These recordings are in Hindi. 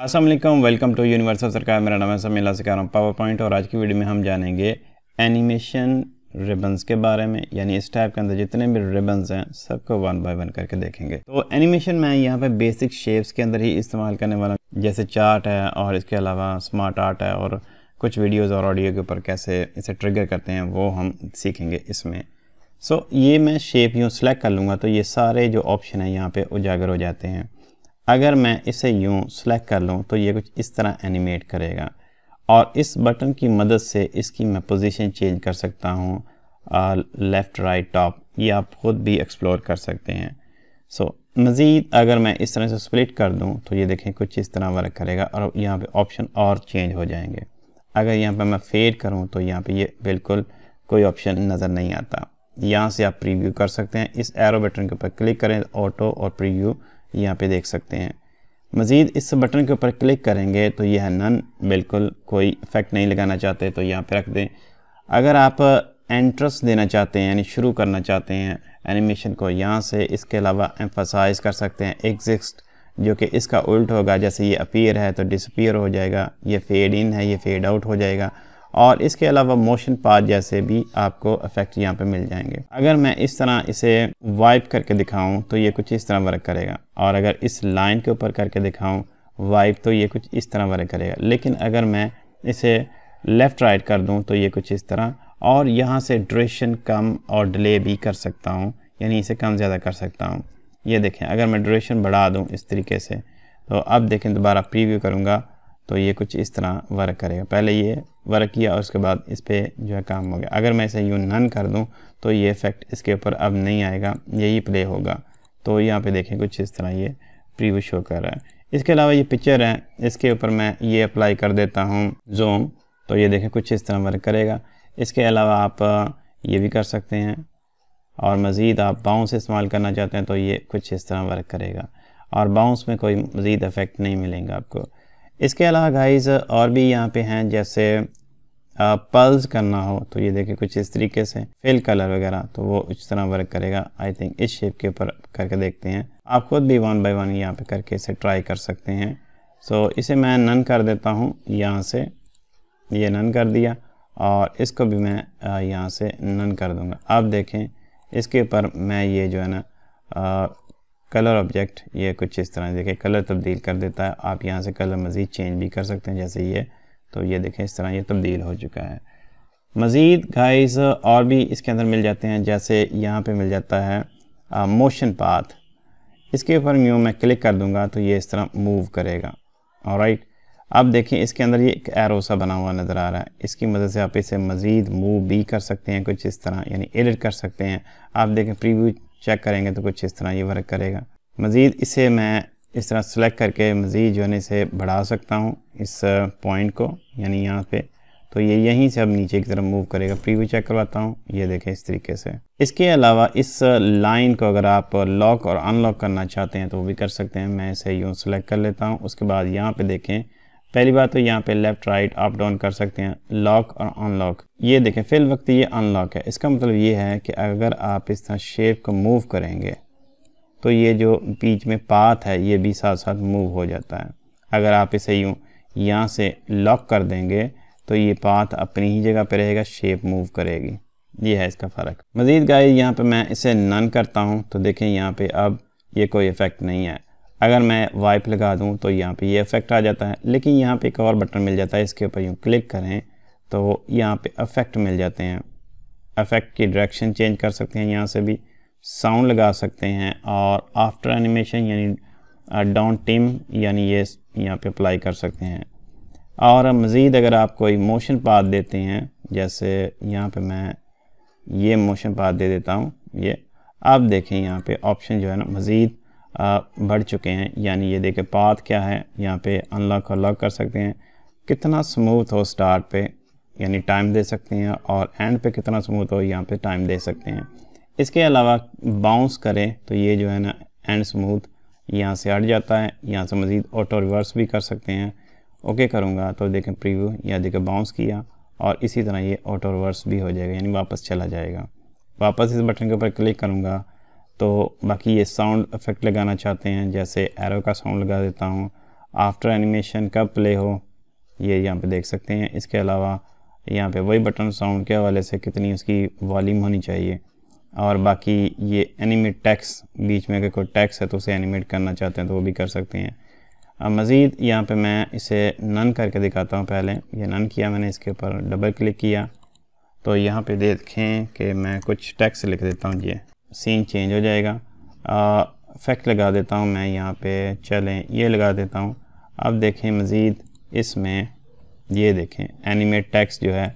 असलम वेलकम टू यूनिवर्सल सरकार मेरा नाम है समीला सिखा रहा हूँ पावर पॉइंट और आज की वीडियो में हम जानेंगे एनिमेशन रिबन्स के बारे में यानी इस टाइप के अंदर जितने भी रिबन्स हैं सबको वन बाय वन करके देखेंगे तो एनिमेशन मैं यहाँ पे बेसिक शेप्स के अंदर ही इस्तेमाल करने वाला जैसे चार्ट है और इसके अलावा स्मार्ट आर्ट है और कुछ वीडियोज़ और ऑडियो के ऊपर कैसे इसे ट्रिगर करते हैं वो हम सीखेंगे इसमें सो so, ये मैं शेप यूँ सेलेक्ट कर लूँगा तो ये सारे जो ऑप्शन हैं यहाँ पर उजागर हो जाते हैं अगर मैं इसे यूँ सेलेक्ट कर लूँ तो ये कुछ इस तरह एनिमेट करेगा और इस बटन की मदद से इसकी मैं पोजीशन चेंज कर सकता हूँ लेफ़्ट राइट टॉप ये आप ख़ुद भी एक्सप्लोर कर सकते हैं सो so, मज़ीद अगर मैं इस तरह से स्प्लिट कर दूँ तो ये देखें कुछ इस तरह वर्क करेगा और यहाँ पे ऑप्शन और चेंज हो जाएंगे अगर यहाँ पे मैं फेड करूँ तो यहाँ पे ये बिल्कुल कोई ऑप्शन नज़र नहीं आता यहाँ से आप प्रीव्यू कर सकते हैं इस एरो बटन के ऊपर क्लिक करें ऑटो और प्रीव्यू यहाँ पे देख सकते हैं मज़ीद इस बटन के ऊपर क्लिक करेंगे तो यह नन बिल्कुल कोई इफ़ेक्ट नहीं लगाना चाहते तो यहाँ पे रख दें अगर आप एंट्रेंस देना चाहते हैं यानी शुरू करना चाहते हैं एनिमेशन को यहाँ से इसके अलावा एम्फसाइज कर सकते हैं एग्जिस्ट जो कि इसका उल्ट होगा जैसे ये अपीयर है तो डिसपियर हो जाएगा ये फेड इन है ये फेड आउट हो जाएगा और इसके अलावा मोशन पार्ट जैसे भी आपको अफेक्ट यहाँ पे मिल जाएंगे अगर मैं इस तरह इसे वाइप करके दिखाऊं तो ये कुछ इस तरह वर्क करेगा और अगर इस लाइन के ऊपर करके दिखाऊं वाइप तो ये कुछ इस तरह वर्क करेगा लेकिन अगर मैं इसे लेफ़्ट राइट कर दूं तो ये कुछ इस तरह और यहाँ से ड्रेशन कम और डिले भी कर सकता हूँ यानी इसे कम ज़्यादा कर सकता हूँ ये देखें अगर मैं ड्रेशन बढ़ा दूँ इस तरीके से तो अब देखें दोबारा प्रीव्यू करूँगा तो ये कुछ इस तरह वर्क करेगा पहले ये वर्क किया और उसके बाद इस पर जो है काम हो गया अगर मैं इसे यूँ नन कर दूँ तो ये इफेक्ट इसके ऊपर अब नहीं आएगा यही प्ले होगा तो यहाँ पे देखें कुछ इस तरह ये प्रीव्यू शो कर रहा है इसके अलावा ये पिक्चर है इसके ऊपर मैं ये अप्लाई कर देता हूँ जोम तो ये देखें कुछ इस तरह वर्क करेगा इसके अलावा आप ये भी कर सकते हैं और मज़ीद आप बाउंस इस्तेमाल करना चाहते हैं तो ये कुछ इस तरह वर्क करेगा और बाउंस में कोई मज़ीद इफ़ेक्ट नहीं मिलेंगे आपको इसके अलावा गाइस और भी यहाँ पे हैं जैसे पल्स करना हो तो ये देखिए कुछ इस तरीके से फिल कलर वगैरह तो वो इस तरह वर्क करेगा आई थिंक इस शेप के ऊपर करके देखते हैं आप खुद भी वन बाई वन यहाँ पे करके इसे ट्राई कर सकते हैं सो so, इसे मैं नन कर देता हूँ यहाँ से ये नन कर दिया और इसको भी मैं यहाँ से नन कर दूँगा आप देखें इसके ऊपर मैं ये जो है ना कलर ऑब्जेक्ट ये कुछ इस तरह देखें कलर तब्दील कर देता है आप यहाँ से कलर मज़ीद चेंज भी कर सकते हैं जैसे ये तो ये देखें इस तरह ये तब्दील हो चुका है मज़ीद गाइस और भी इसके अंदर मिल जाते हैं जैसे यहाँ पे मिल जाता है मोशन पाथ इसके ऊपर न्यू मैं क्लिक कर दूँगा तो ये इस तरह मूव करेगा और राइट अब देखें इसके अंदर ये एक एरोसा बना हुआ नज़र आ रहा है इसकी मदद से आप इसे मज़ीद मूव भी कर सकते हैं कुछ इस तरह यानी एडिट कर सकते हैं आप देखें प्रीव्यू चेक करेंगे तो कुछ इस तरह ये वर्क करेगा मज़ीद इसे मैं इस तरह सेलेक्ट करके मज़ीद जो है इसे बढ़ा सकता हूँ इस पॉइंट को यानी यहाँ पे तो ये यहीं से अब नीचे की तरफ मूव करेगा भी चेक करवाता हूँ ये देखें इस तरीके से इसके अलावा इस लाइन को अगर आप लॉक और अनलॉक करना चाहते हैं तो वो भी कर सकते हैं मैं इसे यूँ सेलेक्ट कर लेता हूँ उसके बाद यहाँ पर देखें पहली बात तो यहाँ पे लेफ्ट राइट अप डाउन कर सकते हैं लॉक और अनलॉक ये देखें फिल वक्त ये अनलॉक है इसका मतलब ये है कि अगर आप इस तरह शेप को मूव करेंगे तो ये जो बीच में पाथ है ये भी साथ साथ मूव हो जाता है अगर आप इसे यूँ यहाँ से लॉक कर देंगे तो ये पाथ अपनी ही जगह पर रहेगा शेप मूव करेगी ये है इसका फ़र्क मज़ीद गाय यहाँ पर मैं इसे नन करता हूँ तो देखें यहाँ पर अब ये कोई इफ़ेक्ट नहीं है अगर मैं वाइप लगा दूं तो यहाँ पे ये अफेक्ट आ जाता है लेकिन यहाँ पे एक और बटन मिल जाता है इसके ऊपर यूँ क्लिक करें तो यहाँ पे अफेक्ट मिल जाते हैं अफेक्ट की डायरेक्शन चेंज कर सकते हैं यहाँ से भी साउंड लगा सकते हैं और आफ्टर एनिमेशन यानी डाउन टीम यानी ये यहाँ पे अप्लाई कर सकते हैं और मज़ीद अगर आप कोई मोशन पाथ देते हैं जैसे यहाँ पे मैं ये मोशन पाथ दे देता हूँ ये आप देखें यहाँ पे ऑप्शन जो है ना मज़ीद बढ़ चुके हैं यानी ये देखें पाथ क्या है यहाँ पे अनलॉक और लॉक कर सकते हैं कितना स्मूथ हो स्टार्ट पे यानी टाइम दे सकते हैं और एंड पे कितना स्मूथ हो यहाँ पे टाइम दे सकते हैं इसके अलावा बाउंस करें तो ये जो है ना एंड स्मूथ यहाँ से हट जाता है यहाँ से मज़ीद ऑटो रिवर्स भी कर सकते हैं ओके करूँगा तो देखें प्रीव्यू या देखें बाउंस किया और इसी तरह ये ऑटो रिवर्स भी हो जाएगा यानी वापस चला जाएगा वापस इस बटन के ऊपर क्लिक करूँगा तो बाकी ये साउंड इफेक्ट लगाना चाहते हैं जैसे एरो का साउंड लगा देता हूँ आफ्टर एनिमेशन कब प्ले हो ये यहाँ पे देख सकते हैं इसके अलावा यहाँ पे वही बटन साउंड के हवाले से कितनी उसकी वॉलीम होनी चाहिए और बाकी ये एनिमेट टैक्स बीच में अगर कोई टैक्स है तो उसे एनिमेट करना चाहते हैं तो वो भी कर सकते हैं अब मज़ीद यहाँ पे मैं इसे नन करके दिखाता हूँ पहले ये नन किया मैंने इसके ऊपर डबल क्लिक किया तो यहाँ पे देखें कि मैं कुछ टैक्स लिख देता हूँ ये सीन चेंज हो जाएगा फैक्ट लगा देता हूँ मैं यहाँ पे चलें ये लगा देता हूँ अब देखें मज़ीद इसमें ये देखें एनिमेट टैक्स जो है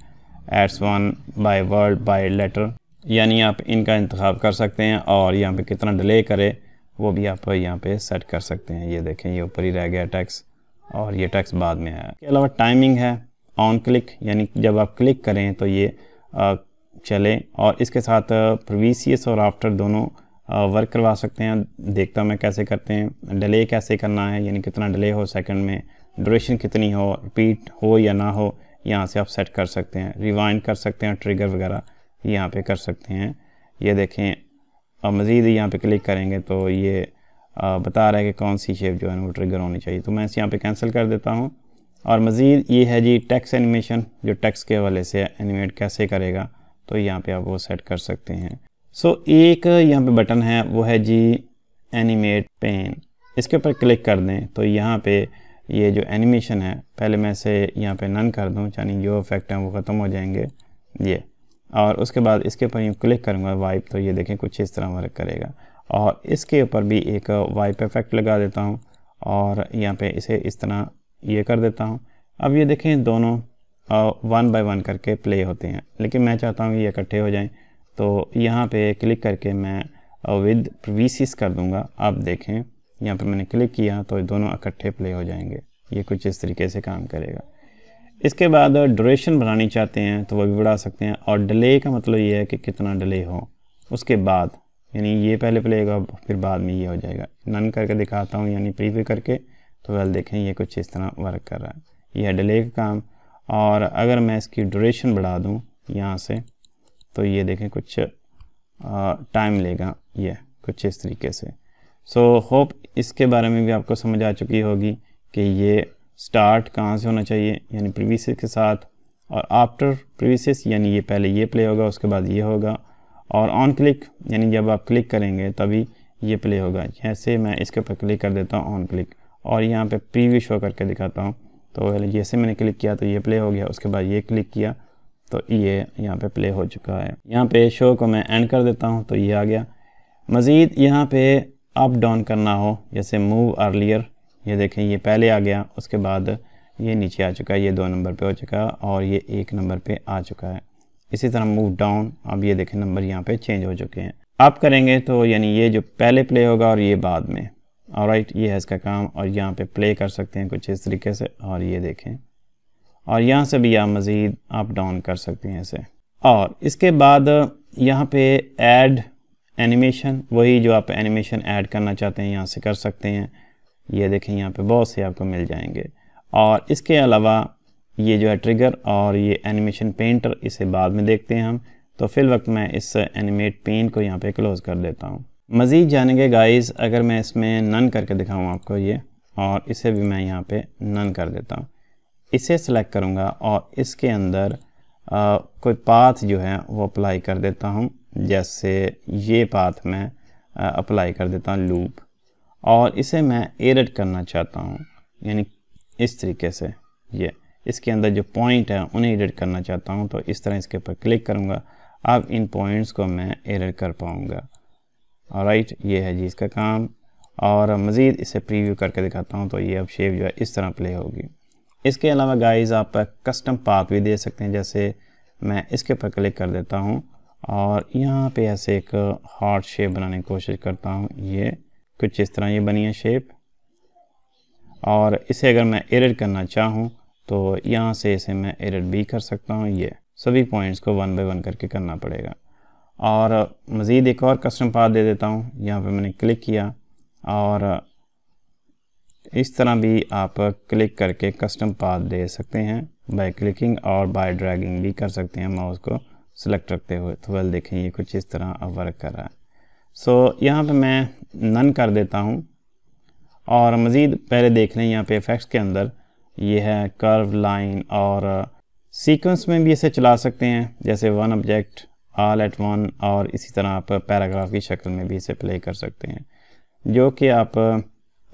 एट्स one by word by letter यानी आप इनका इंतखब कर सकते हैं और यहाँ पे कितना डिले करे वो भी आप यहाँ पे सेट कर सकते हैं ये देखें ये ऊपर ही रह गया टैक्स और ये टैक्स बाद में आया इसके अलावा टाइमिंग है ऑन क्लिक यानी जब आप क्लिक करें तो ये चलें और इसके साथ प्रीवियस और आफ्टर दोनों वर्क करवा सकते हैं देखता हूँ मैं कैसे करते हैं डिले कैसे करना है यानी कितना डिले हो सेकंड में ड्यूरेशन कितनी हो रिपीट हो या ना हो यहाँ से आप सेट कर सकते हैं रिवाइंड कर सकते हैं ट्रिगर वगैरह यहाँ पे कर सकते हैं ये देखें और मज़ीद यहाँ पे क्लिक करेंगे तो ये बता रहा है कि कौन सी शेप जो है वो ट्रिगर होनी चाहिए तो मैं इसे यहाँ पर कैंसिल कर देता हूँ और मज़ीद ये है जी टैक्स एनिमेशन जो टैक्स के हवाले से एनिमेट कैसे करेगा तो यहाँ पे आप वो सेट कर सकते हैं सो so, एक यहाँ पे बटन है वो है जी एनिमेट पेन इसके ऊपर क्लिक कर दें तो यहाँ पे ये जो एनिमेशन है पहले मैं इसे यहाँ पे नन कर दूँ यानी जो इफेक्ट हैं वो ख़त्म हो जाएंगे ये और उसके बाद इसके ऊपर यूँ क्लिक करूँगा वाइप तो ये देखें कुछ इस तरह वर्क करेगा और इसके ऊपर भी एक वाइप इफेक्ट लगा देता हूँ और यहाँ पे इसे इस तरह ये कर देता हूँ अब ये देखें दोनों वन बाय वन करके प्ले होते हैं लेकिन मैं चाहता हूँ ये इकट्ठे हो जाएं तो यहाँ पे क्लिक करके मैं विद प्रीसीस कर दूँगा आप देखें यहाँ पे मैंने क्लिक किया तो दोनों इकट्ठे प्ले हो जाएंगे ये कुछ इस तरीके से काम करेगा इसके बाद ड्यूरेशन बढ़ानी चाहते हैं तो वह भी बढ़ा सकते हैं और डिले का मतलब ये है कि कितना डिले हो उसके बाद यानी ये पहले प्ले होगा फिर बाद में ये हो जाएगा नन करके दिखाता हूँ यानी प्रीव्यू करके तो वह देखें ये कुछ इस तरह वर्क कर रहा है यह डिले का काम और अगर मैं इसकी ड्यूरेशन बढ़ा दूँ यहाँ से तो ये देखें कुछ टाइम लेगा ये कुछ इस तरीके से सो so, होप इसके बारे में भी आपको समझ आ चुकी होगी कि ये स्टार्ट कहाँ से होना चाहिए यानी प्रीवियस के साथ और आफ्टर प्रीवियस यानी ये पहले ये प्ले होगा उसके बाद ये होगा और ऑन क्लिक यानी जब आप क्लिक करेंगे तभी ये प्ले होगा जैसे मैं इसके ऊपर क्लिक कर देता हूँ ऑन क्लिक और यहाँ पे प्रीव्यू शो करके दिखाता हूँ तो जैसे मैंने क्लिक किया तो ये प्ले हो गया उसके बाद ये क्लिक किया तो ये यहाँ पे प्ले हो चुका है यहाँ पे शो को मैं एंड कर देता हूँ तो ये आ गया मज़ीद यहाँ पे अप डाउन करना हो जैसे मूव अर्लियर ये देखें ये पहले आ गया उसके बाद ये नीचे आ चुका है ये दो नंबर पे हो चुका है और ये एक नंबर पे आ चुका है इसी तरह मूव डाउन अब ये देखें नंबर यहाँ पे चेंज हो चुके हैं आप करेंगे तो यानी ये जो पहले प्ले होगा और ये बाद में और राइट ये है इसका काम और यहाँ पे प्ले कर सकते हैं कुछ इस तरीके से और ये देखें और यहाँ से भी आप मज़ीद अप डाउन कर सकते हैं इसे और इसके बाद यहाँ पे ऐड एनिमेशन वही जो आप एनिमेशन ऐड करना चाहते हैं यहाँ से कर सकते हैं ये देखें यहाँ पे बहुत से आपको मिल जाएंगे और इसके अलावा ये जो है ट्रिगर और ये एनिमेशन पेंटर इसे बाद में देखते हैं हम तो फिल वक्त मैं इस एनिमेट पेन को यहाँ पे क्लोज़ कर देता हूँ मज़ीद जानेंगे गाइस अगर मैं इसमें नन करके दिखाऊँ आपको ये और इसे भी मैं यहाँ पे नन कर देता हूँ इसे सेलेक्ट करूँगा और इसके अंदर आ, कोई पाथ जो है वो अप्लाई कर देता हूँ जैसे ये पाथ मैं आ, अप्लाई कर देता हूँ लूप और इसे मैं एडिट करना चाहता हूँ यानी इस तरीके से ये इसके अंदर जो पॉइंट है उन्हें एडिट करना चाहता हूँ तो इस तरह इसके ऊपर क्लिक करूँगा अब इन पॉइंट्स को मैं एडिट कर पाऊँगा और राइट ये है जी इसका काम और मज़ीद इसे प्रीव्यू करके दिखाता हूँ तो ये अब शेप जो है इस तरह प्ले होगी इसके अलावा गाइस आप कस्टम पाथ भी दे सकते हैं जैसे मैं इसके ऊपर क्लिक कर देता हूँ और यहाँ पे ऐसे एक हार्ट शेप बनाने की कोशिश करता हूँ ये कुछ इस तरह ये बनी है शेप और इसे अगर मैं एडिट करना चाहूँ तो यहाँ से इसे मैं एडिट भी कर सकता हूँ ये सभी पॉइंट्स को वन बाई वन करके करना पड़ेगा और मज़ीद एक और कस्टम पाथ दे देता हूँ यहाँ पे मैंने क्लिक किया और इस तरह भी आप क्लिक करके कस्टम पाथ दे सकते हैं बाय क्लिकिंग और बाय ड्रैगिंग भी कर सकते हैं माउस को सिलेक्ट रखते हुए तो वेल देखें ये कुछ इस तरह अब वर्क कर रहा है सो यहाँ पे मैं नन कर देता हूँ और मज़ीद पहले देख लें यहाँ पे इफेक्ट्स के अंदर ये है कर्व लाइन और सीक्वेंस में भी इसे चला सकते हैं जैसे one object all at one और इसी तरह आप पैराग्राफ की शक्ल में भी इसे प्ले कर सकते हैं जो कि आप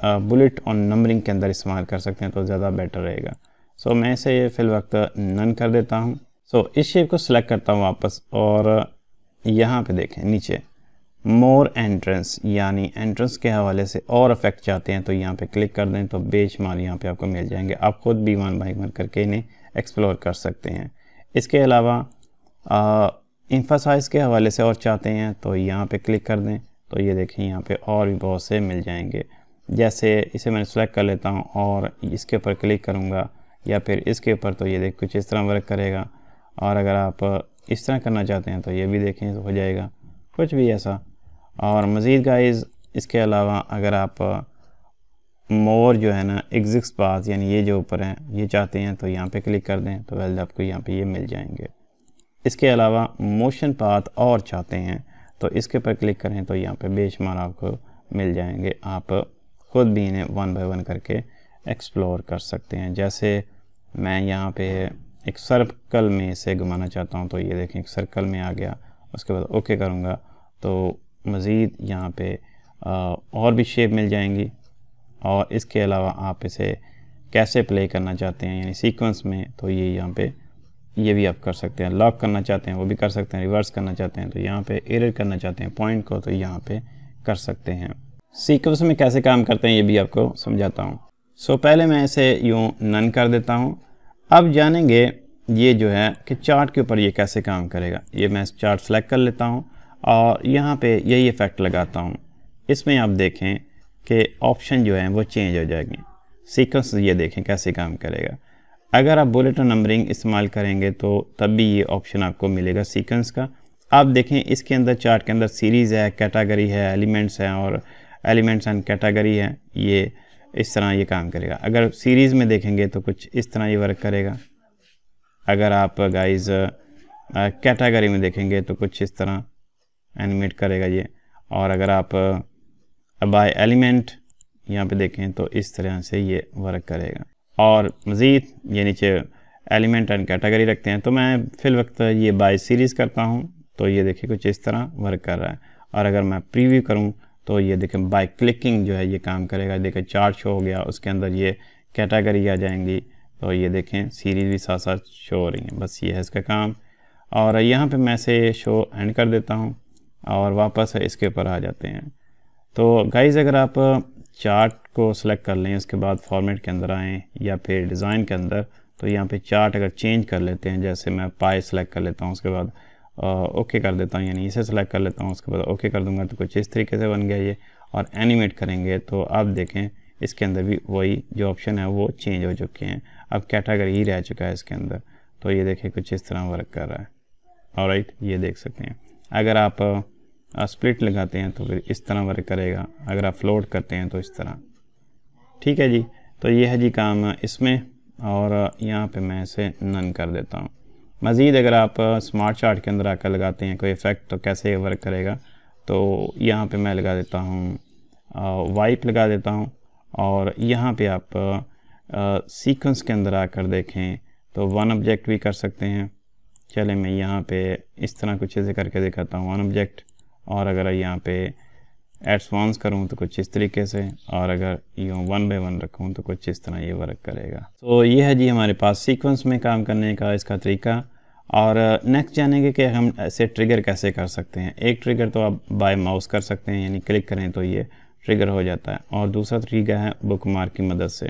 बुलेट और नंबरिंग के अंदर इस्तेमाल कर सकते हैं तो ज़्यादा बेटर रहेगा सो मैं इसे फिल वक्त नन कर देता हूँ सो इस शेप को सिलेक्ट करता हूँ वापस और यहाँ पे देखें नीचे मोर एंट्रेंस यानी एंट्रेंस के हवाले से और अफेक्ट चाहते हैं तो यहाँ पे क्लिक कर दें तो बेशुमार यहाँ पे आपको मिल जाएंगे आप ख़ुद भी वन बाई वन करके इन्हें एक्सप्लोर कर सकते हैं इसके अलावा इंफासाइज के हवाले से और चाहते हैं तो यहाँ पे क्लिक कर दें तो ये देखें यहाँ पे और भी बहुत से मिल जाएंगे जैसे इसे मैंने सेलेक्ट कर लेता हूँ और इसके ऊपर क्लिक करूँगा या फिर इसके ऊपर तो ये देख कुछ इस तरह वर्क करेगा और अगर आप इस तरह करना चाहते हैं तो ये भी देखें हो जाएगा कुछ भी ऐसा और मज़ीद गाइज इसके अलावा अगर आप मोर जो है ना एग्जिक्स पास यानी ये जो ऊपर हैं ये चाहते हैं तो यहाँ पे क्लिक कर दें तो वेल्द आपको यहाँ पे ये मिल जाएंगे इसके अलावा मोशन पाथ और चाहते हैं तो इसके ऊपर क्लिक करें तो यहाँ पे बेशुमार आपको मिल जाएंगे आप ख़ुद भी इन्हें वन बाय वन करके एक्सप्लोर कर सकते हैं जैसे मैं यहाँ पे एक सर्कल में इसे घुमाना चाहता हूँ तो ये देखें एक सर्कल में आ गया उसके बाद ओके करूँगा तो मज़ीद यहाँ पर और भी शेप मिल जाएंगी और इसके अलावा आप इसे कैसे प्ले करना चाहते हैं यानी सीक्वेंस में तो ये यहाँ पर ये भी आप कर सकते हैं लॉक करना चाहते हैं वो भी कर सकते हैं रिवर्स करना चाहते हैं तो यहाँ पे एरर करना चाहते हैं पॉइंट को तो यहाँ पे कर सकते हैं सीक्वेंस में कैसे काम करते हैं ये भी आपको समझाता हूँ सो so, पहले मैं इसे यूँ नन कर देता हूँ अब जानेंगे ये जो है कि चार्ट के ऊपर ये कैसे काम करेगा ये मैं चार्ट सेलेक्ट कर लेता हूँ और यहाँ पर यही इफ़ेक्ट लगाता हूँ इसमें आप देखें कि ऑप्शन जो है वो चेंज हो जाएंगे सीक्वेंस ये देखें कैसे काम करेगा अगर आप बुलेट नंबरिंग इस्तेमाल करेंगे तो तब भी ये ऑप्शन आपको मिलेगा सीक्वेंस का आप देखें इसके अंदर चार्ट के अंदर सीरीज़ है कैटागरी है एलिमेंट्स हैं और एलिमेंट्स एंड कैटागरी है ये इस तरह ये काम करेगा अगर सीरीज़ में देखेंगे तो कुछ इस तरह ये वर्क करेगा अगर आप गाइस कैटागरी में देखेंगे तो कुछ इस तरह एनिमेट करेगा ये और अगर आप बाय एलिमेंट यहाँ पे देखें तो इस तरह से ये वर्क करेगा और मज़ीद ये नीचे एलिमेंट एंड कैटेगरी रखते हैं तो मैं फ़िल वक्त ये बाई सीरीज़ करता हूँ तो ये देखिए कुछ इस तरह वर्क कर रहा है और अगर मैं प्रीव्यू करूँ तो ये देखें बाई क्लिकिंग जो है ये काम करेगा देखें चार्ट शो हो गया उसके अंदर ये कैटेगरी आ जाएंगी तो ये देखें सीरीज़ भी साथ साथ शो हो रही हैं बस ये है इसका काम और यहाँ पे मैं से शो एंड कर देता हूँ और वापस इसके ऊपर आ जाते हैं तो गाइज़ अगर आप चार्ट को सिलेक्ट कर लें उसके बाद फॉर्मेट के अंदर आएँ या फिर डिज़ाइन के अंदर तो यहाँ पे चार्ट अगर चेंज कर लेते हैं जैसे मैं पाए सेलेक्ट कर लेता हूँ उसके बाद ओके कर देता हूँ यानी इसे सेलेक्ट कर लेता हूँ उसके बाद ओके कर दूँगा तो कुछ इस तरीके से बन गया ये और एनिमेट करेंगे तो आप देखें इसके अंदर भी वही जो ऑप्शन है वो चेंज हो चुके हैं अब कैटागरी ही रह चुका है इसके अंदर तो ये देखें कुछ इस तरह वर्क कर रहा है और ये देख सकते हैं अगर आप स्प्लिट लगाते हैं तो फिर इस तरह वर्क करेगा अगर आप फ्लोट करते हैं तो इस तरह ठीक है जी तो ये है जी काम इसमें और यहाँ पे मैं इसे नन कर देता हूँ मज़ीद अगर आप स्मार्ट चार्ट के अंदर आकर लगाते हैं कोई इफ़ेक्ट तो कैसे वर्क करेगा तो यहाँ पे मैं लगा देता हूँ वाइप लगा देता हूँ और यहाँ पे आप सीक्वेंस के अंदर आकर देखें तो वन ऑब्जेक्ट भी कर सकते हैं चले मैं यहाँ पे इस तरह कुछ चीज़ें करके दिखाता हूँ वन ऑब्जेक्ट और अगर यहाँ पे एडसवान्स करूँ तो कुछ इस तरीके से और अगर यूँ वन बाई वन रखूँ तो कुछ इस तरह ये वर्क करेगा तो ये है जी हमारे पास सीक्वेंस में काम करने का इसका तरीका और नेक्स्ट uh, जानेंगे कि हम ऐसे ट्रिगर कैसे कर सकते हैं एक ट्रिगर तो आप बाय माउस कर सकते हैं यानी क्लिक करें तो ये ट्रिगर हो जाता है और दूसरा तरीका है बुक मार्क की मदद से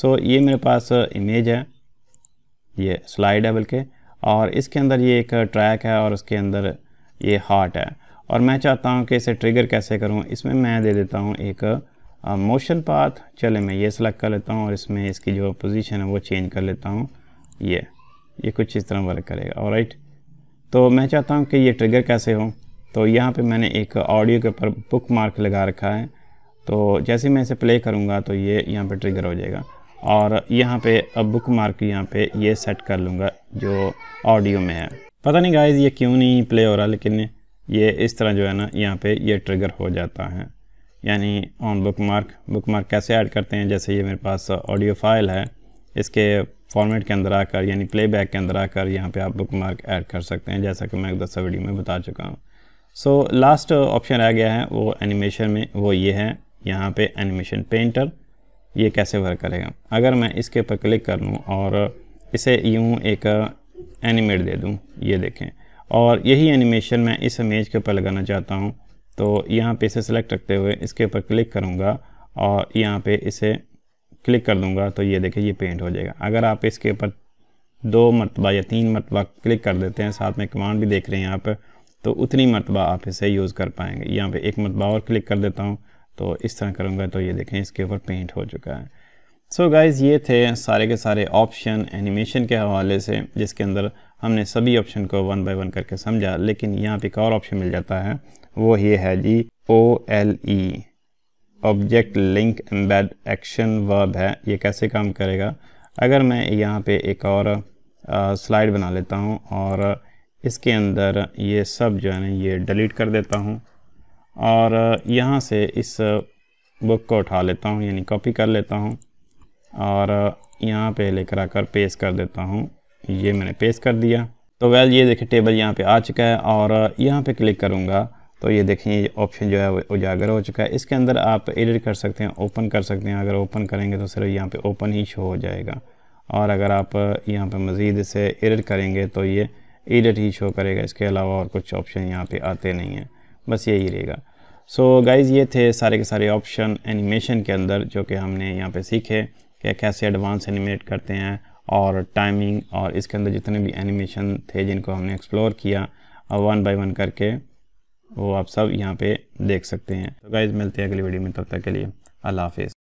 सो ये मेरे पास इमेज uh, है ये स्लाइड है बल्कि और इसके अंदर ये एक ट्रैक uh, है और उसके अंदर ये हार्ट है और मैं चाहता हूँ कि इसे ट्रिगर कैसे करूँ इसमें मैं दे देता हूँ एक मोशन पाथ चले मैं ये सेलेक्ट कर लेता हूँ और इसमें इसकी जो पोजीशन है वो चेंज कर लेता हूँ ये ये कुछ इस तरह वर्क करेगा और राइट तो मैं चाहता हूँ कि ये ट्रिगर कैसे हो तो यहाँ पे मैंने एक ऑडियो के ऊपर बुक मार्क लगा रखा है तो जैसे मैं इसे प्ले करूँगा तो ये यहाँ पे ट्रिगर हो जाएगा और यहाँ पर अब बुक मार्क यहाँ पर ये सेट कर लूँगा जो ऑडियो में है पता नहीं गाइज ये क्यों नहीं प्ले हो रहा लेकिन ये इस तरह जो है ना यहाँ पे ये ट्रिगर हो जाता है यानी on bookmark bookmark कैसे ऐड करते हैं जैसे ये मेरे पास ऑडियो फाइल है इसके फॉर्मेट के अंदर आकर यानी प्लेबैक के अंदर आकर यहाँ पे आप बुक मार्क ऐड कर सकते हैं जैसा कि मैं एक दस वीडियो में बता चुका हूँ सो लास्ट ऑप्शन आ गया है वो एनिमेशन में वो ये है यहाँ पर एनिमेशन पेंटर ये कैसे वर्क करेगा अगर मैं इसके ऊपर क्लिक कर लूँ और इसे यूँ एक एनिमेट दे दूँ ये देखें और यही एनिमेशन मैं इस इमेज के ऊपर लगाना चाहता हूँ तो यहाँ पे इसे सेलेक्ट रखते हुए इसके ऊपर क्लिक करूँगा और यहाँ पे इसे क्लिक कर दूँगा तो ये देखिए ये पेंट हो जाएगा अगर आप इसके ऊपर दो मरतबा या तीन मरतबा क्लिक कर देते हैं साथ में कमांड भी देख रहे हैं आप तो उतनी मरतबा आप इसे यूज़ कर पाएंगे यहाँ पर एक मरतबा और क्लिक कर देता हूँ तो इस तरह करूँगा तो ये देखें इसके ऊपर पेंट हो चुका है सो so गाइज़ ये थे सारे के सारे ऑप्शन एनिमेशन के हवाले से जिसके अंदर हमने सभी ऑप्शन को वन बाय वन करके समझा लेकिन यहाँ पे एक और ऑप्शन मिल जाता है वो ये है जी O L E object link embed action verb है ये कैसे काम करेगा अगर मैं यहाँ पे एक और स्लाइड बना लेता हूँ और इसके अंदर ये सब जो है ना ये डिलीट कर देता हूँ और यहाँ से इस बुक को उठा लेता हूँ यानी कॉपी कर लेता हूँ और यहाँ पे लेकर आकर पेस्ट कर देता हूँ ये मैंने पेस्ट कर दिया तो वेल ये देखिए टेबल यहाँ पे आ चुका है और यहाँ पे क्लिक करूँगा तो ये देखिए ये ऑप्शन जो है वो उजागर हो चुका है इसके अंदर आप एडिट कर सकते हैं ओपन कर सकते हैं अगर ओपन करेंगे तो सिर्फ यहाँ पे ओपन ही शो हो जाएगा और अगर आप यहाँ पे मज़ीद इसे एडिट करेंगे तो ये एडिट ही शो करेगा इसके अलावा और कुछ ऑप्शन यहाँ पर आते नहीं हैं बस यही रहेगा सो so, गाइज़ ये थे सारे के सारे ऑप्शन एनिमेशन के अंदर जो कि हमने यहाँ पर सीखे कि कैसे एडवांस एनिमेट करते हैं और टाइमिंग और इसके अंदर जितने भी एनिमेशन थे जिनको हमने एक्सप्लोर किया और वन बाय वन करके वो आप सब यहाँ पे देख सकते हैं तो गाइज मिलते हैं अगली वीडियो में तब तक के लिए अल्लाह हाफिज़